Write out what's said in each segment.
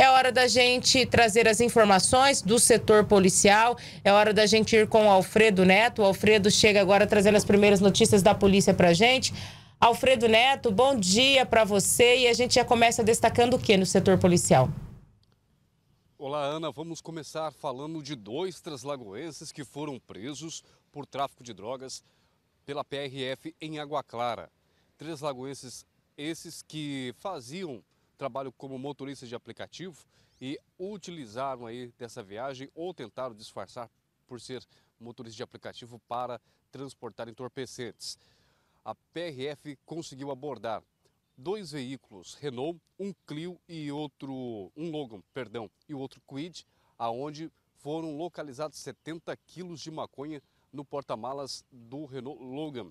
É hora da gente trazer as informações do setor policial. É hora da gente ir com o Alfredo Neto. O Alfredo chega agora trazendo as primeiras notícias da polícia para gente. Alfredo Neto, bom dia para você e a gente já começa destacando o que no setor policial? Olá, Ana. Vamos começar falando de dois traslagoenses que foram presos por tráfico de drogas pela PRF em Água Clara. lagoenses esses que faziam trabalham como motoristas de aplicativo e utilizaram aí dessa viagem ou tentaram disfarçar por ser motorista de aplicativo para transportar entorpecentes. A PRF conseguiu abordar dois veículos Renault, um Clio e outro um Logan, perdão, e outro Quid, aonde foram localizados 70 quilos de maconha no porta-malas do Renault Logan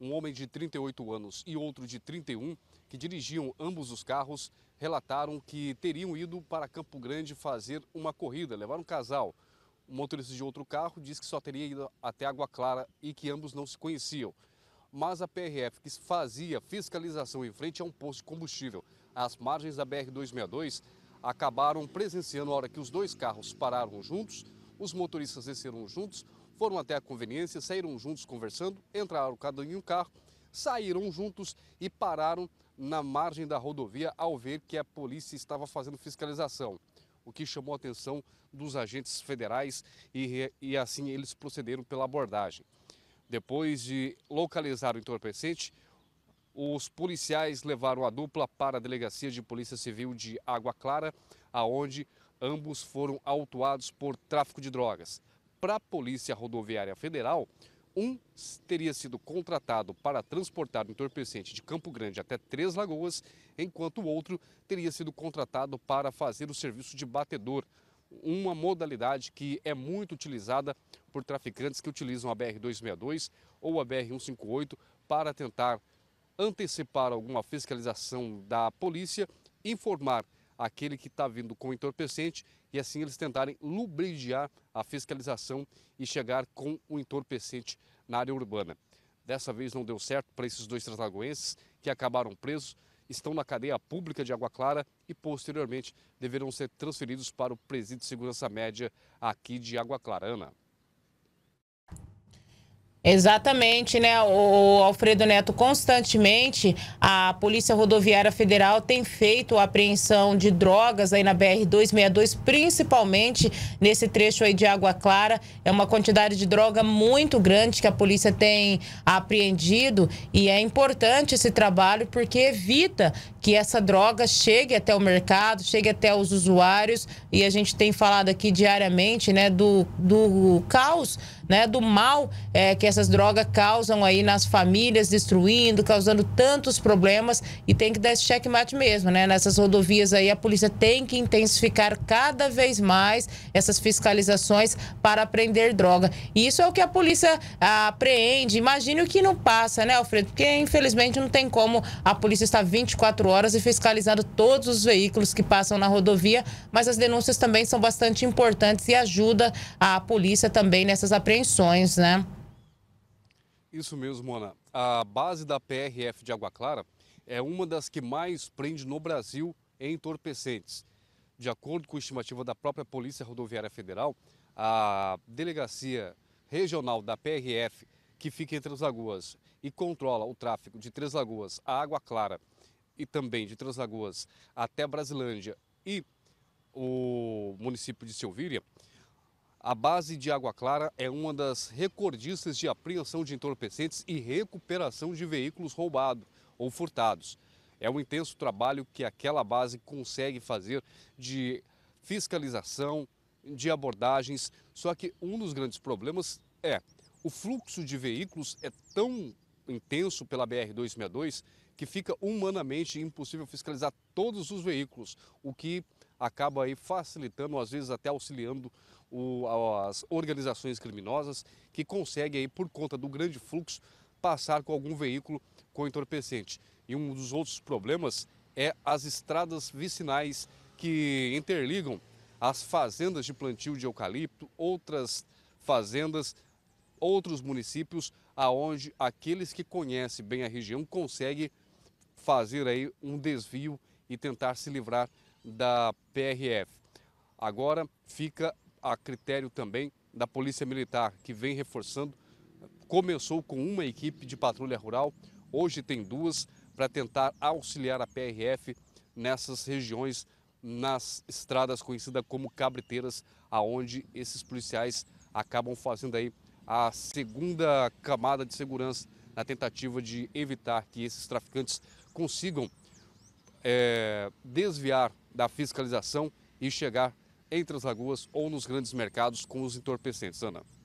um homem de 38 anos e outro de 31, que dirigiam ambos os carros, relataram que teriam ido para Campo Grande fazer uma corrida, levar um casal. O motorista de outro carro disse que só teria ido até Água Clara e que ambos não se conheciam. Mas a PRF, que fazia fiscalização em frente a um posto de combustível às margens da BR-262, acabaram presenciando a hora que os dois carros pararam juntos, os motoristas desceram juntos, foram até a conveniência, saíram juntos conversando, entraram cada um em um carro, saíram juntos e pararam na margem da rodovia ao ver que a polícia estava fazendo fiscalização, o que chamou a atenção dos agentes federais e, e assim eles procederam pela abordagem. Depois de localizar o entorpecente, os policiais levaram a dupla para a Delegacia de Polícia Civil de Água Clara, aonde ambos foram autuados por tráfico de drogas para a Polícia Rodoviária Federal, um teria sido contratado para transportar o entorpecente de Campo Grande até Três Lagoas, enquanto o outro teria sido contratado para fazer o serviço de batedor, uma modalidade que é muito utilizada por traficantes que utilizam a BR-262 ou a BR-158 para tentar antecipar alguma fiscalização da polícia, informar aquele que está vindo com entorpecente e assim eles tentarem lubridiar a fiscalização e chegar com o entorpecente na área urbana. Dessa vez não deu certo para esses dois traslagoenses que acabaram presos, estão na cadeia pública de Água Clara e posteriormente deverão ser transferidos para o presídio de segurança média aqui de Água Clara. Ana. Exatamente, né? O Alfredo Neto, constantemente, a Polícia Rodoviária Federal tem feito a apreensão de drogas aí na BR-262, principalmente nesse trecho aí de Água Clara. É uma quantidade de droga muito grande que a polícia tem apreendido e é importante esse trabalho porque evita que essa droga chegue até o mercado, chegue até os usuários e a gente tem falado aqui diariamente, né, do, do caos né, do mal é, que essas drogas causam aí nas famílias, destruindo, causando tantos problemas e tem que dar esse checkmate mesmo, né? Nessas rodovias aí a polícia tem que intensificar cada vez mais essas fiscalizações para apreender droga. E isso é o que a polícia ah, apreende. Imagine o que não passa, né, Alfredo? Porque infelizmente não tem como a polícia estar 24 horas e fiscalizando todos os veículos que passam na rodovia, mas as denúncias também são bastante importantes e ajuda a polícia também nessas apreensões apreensões, né? Isso mesmo, Mona. A base da PRF de Água Clara é uma das que mais prende no Brasil entorpecentes. De acordo com a estimativa da própria Polícia Rodoviária Federal, a delegacia regional da PRF, que fica em Três Lagoas e controla o tráfego de Três Lagoas a Água Clara e também de Três Lagoas até Brasilândia e o município de Silvíria, a base de Água Clara é uma das recordistas de apreensão de entorpecentes e recuperação de veículos roubados ou furtados. É um intenso trabalho que aquela base consegue fazer de fiscalização, de abordagens. Só que um dos grandes problemas é o fluxo de veículos é tão intenso pela BR-262 que fica humanamente impossível fiscalizar todos os veículos, o que acaba aí facilitando, às vezes até auxiliando o, as organizações criminosas que conseguem, aí, por conta do grande fluxo, passar com algum veículo com entorpecente. E um dos outros problemas é as estradas vicinais que interligam as fazendas de plantio de eucalipto, outras fazendas, outros municípios, aonde aqueles que conhecem bem a região conseguem fazer aí um desvio e tentar se livrar da PRF. Agora fica a critério também da Polícia Militar, que vem reforçando. Começou com uma equipe de patrulha rural, hoje tem duas para tentar auxiliar a PRF nessas regiões, nas estradas conhecidas como cabreteiras, aonde esses policiais acabam fazendo aí a segunda camada de segurança na tentativa de evitar que esses traficantes consigam é, desviar da fiscalização e chegar entre as lagoas ou nos grandes mercados com os entorpecentes. Ana.